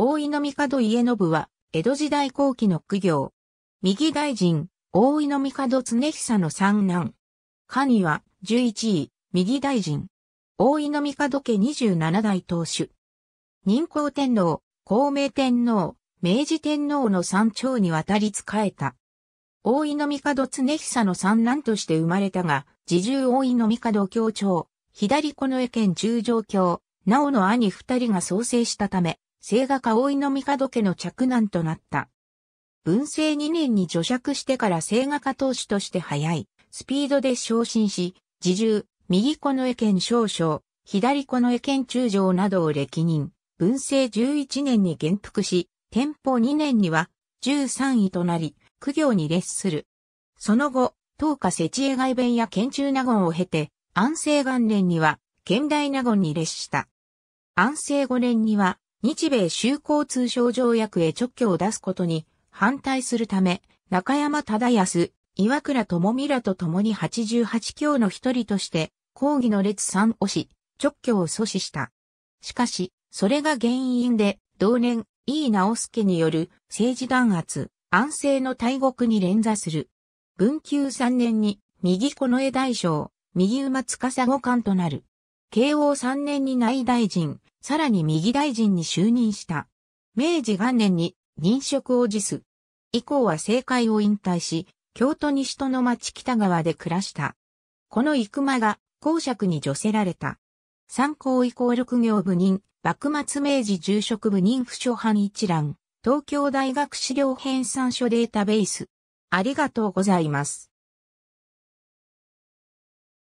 大井の帝家信は、江戸時代後期の苦行。右大臣、大井の帝常久の三男。神は、十一位、右大臣。大井の帝家二十七代当主。任皇天皇、孔明天皇、明治天皇の三長にわたり仕えた。大井の帝常久の三男として生まれたが、自重大井の帝協長、左近衛県十条京、なおの兄二人が創生したため、清が葵の帝家の嫡男となった。文政2年に除爵してから清画家当主として早い、スピードで昇進し、自重、右子の絵県少将、左子の絵県中将などを歴任、文政11年に元服し、天保2年には13位となり、苦行に列する。その後、東下設営外弁や県中納言を経て、安政元年には、県大納言に列した。安政5年には、日米修好通商条約へ直挙を出すことに反対するため、中山忠康、岩倉智美らと共に88教の一人として、抗議の列散をし、直挙を阻止した。しかし、それが原因で、同年、井伊直弼による政治弾圧、安政の大獄に連座する。文久3年に、右近衛大将、右馬司五官となる。慶応3年に内大臣、さらに右大臣に就任した。明治元年に任職を辞す。以降は政界を引退し、京都西都の町北川で暮らした。この生間が公爵に助せられた。参考以降六行部人、幕末明治住職部人不所藩一覧、東京大学資料編纂書データベース。ありがとうございます。